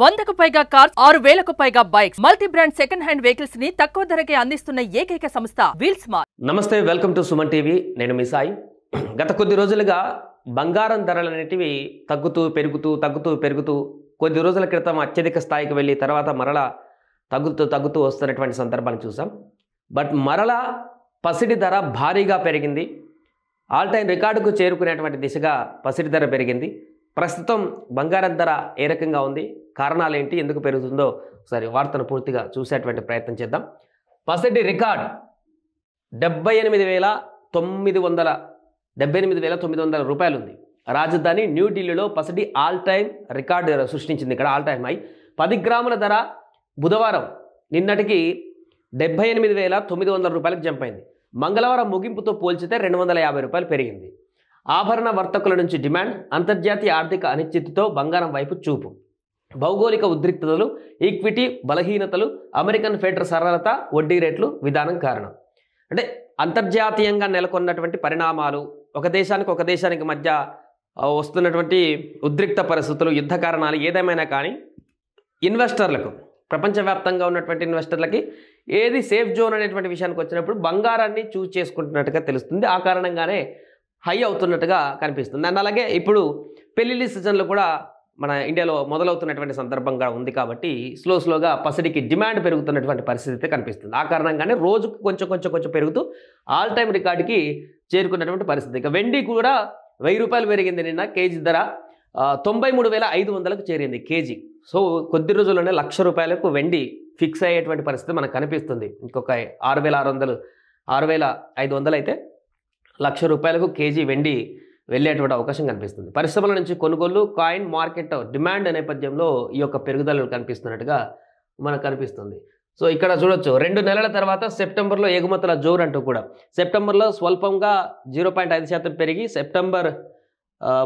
వందకు పైగా కార్స్ ఆరు వేలకు పైగా bikes multi brand second hand vehicles ని తక్కువ ధరకే అందిస్తున్న ఏకైక సంస్థ వీల్స్ మార్ నమస్తే వెల్కమ్ టు సుమన్ టీవీ నేను మీ సాయి గత కొద్ది రోజులుగా బంగారం ధరలు అనేటివి తగ్గుతూ పెరుగుతూ తగ్గుతూ పెరుగుతూ కొద్ది రోజుల క్రితం అత్యధిక స్థాయికి వెళ్ళి తర్వాత మరలా తగ్గుతూ తగ్గుతూ వస్తున్నటువంటి సందర్భాన్ని చూసాం బట్ మరలా పసిడి ధర భారీగా పెరిగింది ఆల్ టైం రికార్డుకు చేరుకునేటువంటి దిశగా పసిడి ధర పెరిగింది ప్రస్తుతం బంగారం ధర ఏ రకంగా ఉంది కారణాలు ఏంటి ఎందుకు పెరుగుతుందో ఒకసారి వార్తను పూర్తిగా చూసేటువంటి ప్రయత్నం చేద్దాం పసిటి రికార్డ్ డెబ్బై ఎనిమిది వేల తొమ్మిది వందల డెబ్బై ఎనిమిది వేల తొమ్మిది వందల రూపాయలు ఉంది రాజధాని న్యూఢిల్లీలో పసిటి ఆల్ టైమ్ రికార్డు సృష్టించింది ఇక్కడ ఆల్ టైమ్ అయి పది గ్రాముల ధర బుధవారం నిన్నటికి డెబ్బై ఎనిమిది వేల తొమ్మిది వందల రూపాయలకు జంపైంది మంగళవారం ముగింపుతో పోల్చితే రెండు వందల యాభై రూపాయలు పెరిగింది ఆభరణ వర్తకుల నుంచి డిమాండ్ అంతర్జాతీయ ఆర్థిక అనిశ్చితితో బంగారం వైపు చూపు భౌగోళిక ఉద్రిక్తతలు ఈక్విటీ బలహీనతలు అమెరికన్ ఫెడరల్ సరళత వడ్డీ రేట్లు విధానం కారణం అంటే అంతర్జాతీయంగా నెలకొన్నటువంటి పరిణామాలు ఒక దేశానికి ఒక దేశానికి మధ్య వస్తున్నటువంటి ఉద్రిక్త పరిస్థితులు యుద్ధ కారణాలు ఏదేమైనా కానీ ఇన్వెస్టర్లకు ప్రపంచవ్యాప్తంగా ఉన్నటువంటి ఇన్వెస్టర్లకి ఏది సేఫ్ జోన్ అనేటువంటి విషయానికి వచ్చినప్పుడు బంగారాన్ని చూజ్ చేసుకుంటున్నట్టుగా తెలుస్తుంది ఆ కారణంగానే హై అవుతున్నట్టుగా కనిపిస్తుంది అండ్ అలాగే ఇప్పుడు పెళ్లిళ్ళి సీజన్లో కూడా మన ఇండియాలో మొదలవుతున్నటువంటి సందర్భంగా ఉంది కాబట్టి స్లో స్లోగా పసిడికి డిమాండ్ పెరుగుతున్నటువంటి పరిస్థితి అయితే కనిపిస్తుంది ఆ కారణంగానే రోజుకు కొంచెం కొంచెం కొంచెం పెరుగుతూ ఆల్ టైం రికార్డుకి చేరుకున్నటువంటి పరిస్థితి ఇక వెండి కూడా వెయ్యి రూపాయలు పెరిగింది నిన్న కేజీ ధర తొంభై మూడు వేల ఐదు వందలకు చేరింది కేజీ సో కొద్ది రోజుల్లోనే లక్ష రూపాయలకు వెండి ఫిక్స్ అయ్యేటువంటి పరిస్థితి మనకు కనిపిస్తుంది ఇంకొక ఆరు వేల ఆరు వందలు ఆరు వేల ఐదు వందలు అయితే లక్ష రూపాయలకు కేజీ వెండి వెళ్ళేటువంటి అవకాశం కనిపిస్తుంది పరిశ్రమల నుంచి కొనుగోలు కాయిన్ మార్కెట్ డిమాండ్ నేపథ్యంలో ఈ యొక్క పెరుగుదలలు కనిపిస్తున్నట్టుగా మనకు కనిపిస్తుంది సో ఇక్కడ చూడొచ్చు రెండు నెలల తర్వాత సెప్టెంబర్లో ఎగుమతుల జోరు అంటూ కూడా సెప్టెంబర్లో స్వల్పంగా జీరో పాయింట్ ఐదు శాతం పెరిగి సెప్టెంబర్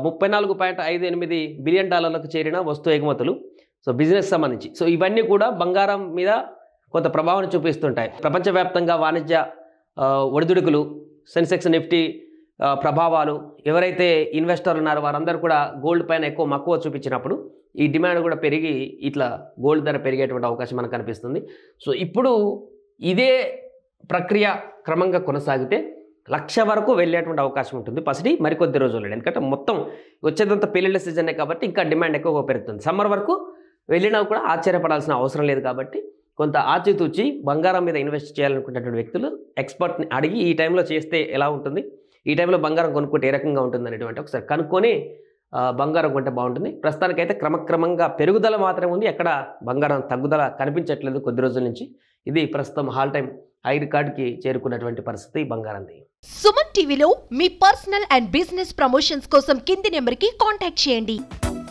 ముప్పై నాలుగు పాయింట్ ఐదు ఎనిమిది బిలియన్ డాలర్లకు చేరిన వస్తు ఎగుమతులు సో బిజినెస్ సంబంధించి సో ఇవన్నీ కూడా బంగారం మీద కొంత ప్రభావం చూపిస్తుంటాయి ప్రపంచవ్యాప్తంగా వాణిజ్య ఒడిదుడుకులు సెన్సెక్స్ నిఫ్టీ ప్రభావాలు ఎవరైతే ఇన్వెస్టర్లు ఉన్నారో వారందరూ కూడా గోల్డ్ పైన ఎక్కువ మక్కువ చూపించినప్పుడు ఈ డిమాండ్ కూడా పెరిగి ఇట్లా గోల్డ్ ధర పెరిగేటువంటి అవకాశం మనకు కనిపిస్తుంది సో ఇప్పుడు ఇదే ప్రక్రియ క్రమంగా కొనసాగితే లక్ష వరకు వెళ్ళేటువంటి అవకాశం ఉంటుంది పసిడి మరికొద్ది రోజులు ఎందుకంటే మొత్తం వచ్చేదంతా పెళ్ళిళ్ళ సీజనే కాబట్టి ఇంకా డిమాండ్ ఎక్కువగా పెరుగుతుంది సమ్మర్ వరకు వెళ్ళినా కూడా ఆశ్చర్యపడాల్సిన అవసరం లేదు కాబట్టి కొంత ఆచితూచి బంగారం మీద ఇన్వెస్ట్ చేయాలనుకునేటువంటి వ్యక్తులు ఎక్స్పర్ట్ని అడిగి ఈ టైంలో చేస్తే ఎలా ఉంటుంది ఈ టైంలో బంగారం కొనుక్కుంటే ఏ రకంగా ఉంటుంది అనేటువంటి ఒకసారి కనుక్కొని బంగారం కొంటే బాగుంటుంది ప్రస్తుతానికైతే క్రమక్రమంగా పెరుగుదల మాత్రమే ఉంది ఎక్కడ బంగారం తగ్గుదల కనిపించట్లేదు కొద్ది రోజుల నుంచి ఇది ప్రస్తుతం హాల్ టైం హై రికార్డ్కి చేరుకున్నటువంటి పరిస్థితి బంగారంది సుమన్ టీవీలో మీ పర్సనల్ అండ్ బిజినెస్ ప్రమోషన్స్ కోసం కింది నెంబర్కి కాంటాక్ట్ చేయండి